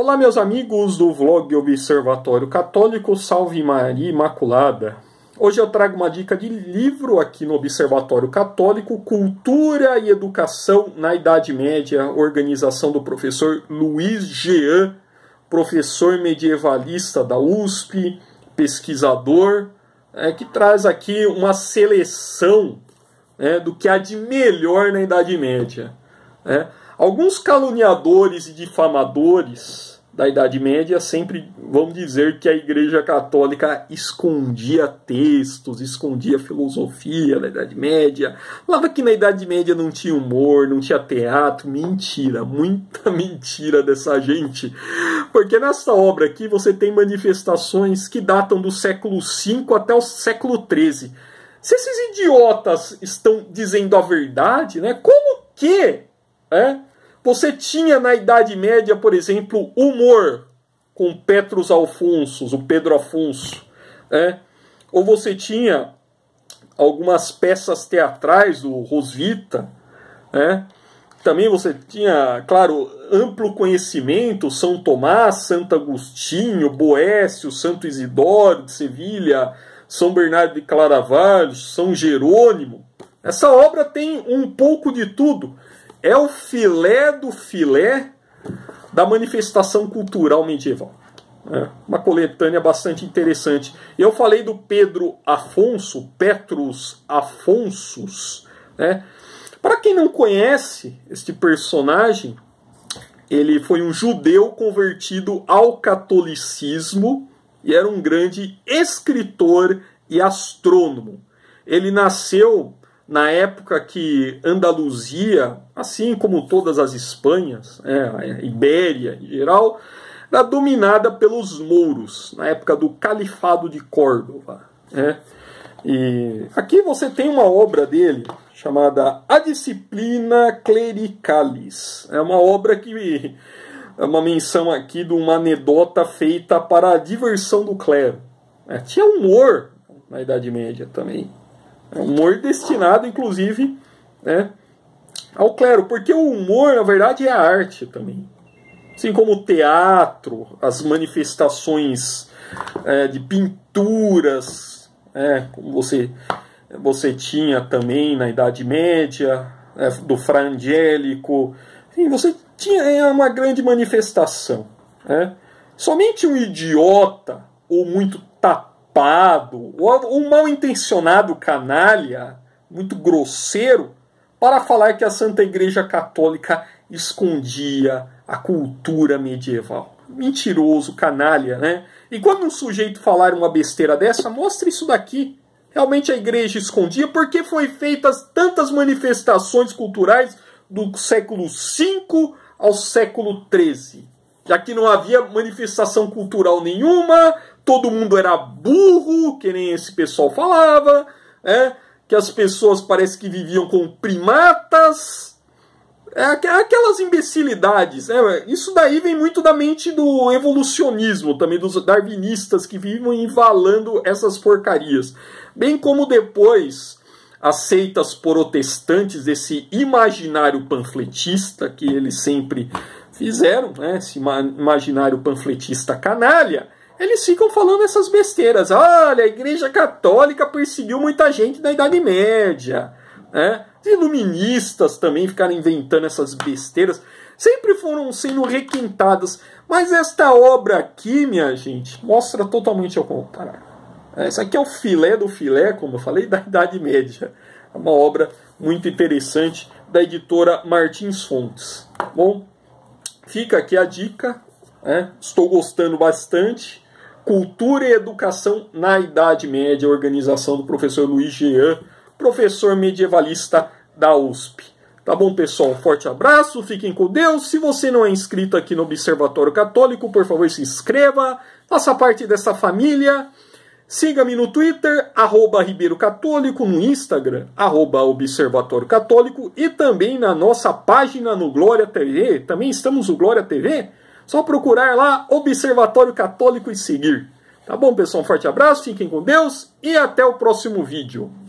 Olá, meus amigos do vlog Observatório Católico, Salve Maria Imaculada. Hoje eu trago uma dica de livro aqui no Observatório Católico, Cultura e Educação na Idade Média, organização do professor Luiz Jean, professor medievalista da USP, pesquisador, é, que traz aqui uma seleção né, do que há de melhor na Idade Média. Né. Alguns caluniadores e difamadores da Idade Média sempre vão dizer que a Igreja Católica escondia textos, escondia filosofia na Idade Média. Falava que na Idade Média não tinha humor, não tinha teatro. Mentira, muita mentira dessa gente. Porque nessa obra aqui você tem manifestações que datam do século V até o século XIII. Se esses idiotas estão dizendo a verdade, né, como que é, você tinha na Idade Média, por exemplo, humor com Petros Alfonsos, o Pedro Afonso, né? ou você tinha algumas peças teatrais, o Rosvita, né? também você tinha, claro, amplo conhecimento, São Tomás, Santo Agostinho, Boécio, Santo Isidoro de Sevilha, São Bernardo de Claravalho, São Jerônimo. Essa obra tem um pouco de tudo é o filé do filé da manifestação cultural medieval. É uma coletânea bastante interessante. Eu falei do Pedro Afonso, Petrus Afonsos. Né? Para quem não conhece este personagem, ele foi um judeu convertido ao catolicismo e era um grande escritor e astrônomo. Ele nasceu na época que Andaluzia, assim como todas as Espanhas, é, Ibéria em geral, era dominada pelos mouros, na época do Califado de Córdoba. É. E aqui você tem uma obra dele chamada A Disciplina Clericalis. É uma obra que é uma menção aqui de uma anedota feita para a diversão do clero. É, tinha humor na Idade Média também humor destinado, inclusive, né, ao clero, porque o humor, na verdade, é a arte também. Assim como o teatro, as manifestações é, de pinturas, é, como você, você tinha também na Idade Média, é, do Fra Angélico. Enfim, você tinha é, uma grande manifestação. Né. Somente um idiota ou muito culpado, um mal intencionado canalha, muito grosseiro, para falar que a Santa Igreja Católica escondia a cultura medieval. Mentiroso, canalha, né? E quando um sujeito falar uma besteira dessa, mostra isso daqui. Realmente a igreja escondia porque foi feitas tantas manifestações culturais do século V ao século XIII. Já que não havia manifestação cultural nenhuma, todo mundo era burro, que nem esse pessoal falava, é, que as pessoas parece que viviam com primatas, é, aquelas imbecilidades. Né? Isso daí vem muito da mente do evolucionismo, também dos darwinistas que vivem invalando essas porcarias. Bem como depois as seitas protestantes esse imaginário panfletista que eles sempre fizeram, né? esse imaginário panfletista canalha, eles ficam falando essas besteiras. Olha, a Igreja Católica perseguiu muita gente na Idade Média. Né? Os iluministas também ficaram inventando essas besteiras. Sempre foram sendo requintadas. Mas esta obra aqui, minha gente, mostra totalmente ao contrário. Essa é, aqui é o filé do filé, como eu falei, da Idade Média. É uma obra muito interessante da editora Martins Fontes. Bom, fica aqui a dica. É, estou gostando bastante. Cultura e Educação na Idade Média, organização do professor Luiz Jean, professor medievalista da USP. Tá bom, pessoal? Forte abraço, fiquem com Deus. Se você não é inscrito aqui no Observatório Católico, por favor, se inscreva, faça parte dessa família. Siga-me no Twitter, arroba Ribeiro Católico, no Instagram, arroba Observatório Católico e também na nossa página no Glória TV. Também estamos no Glória TV só procurar lá Observatório Católico e seguir. Tá bom, pessoal? Um forte abraço, fiquem com Deus e até o próximo vídeo.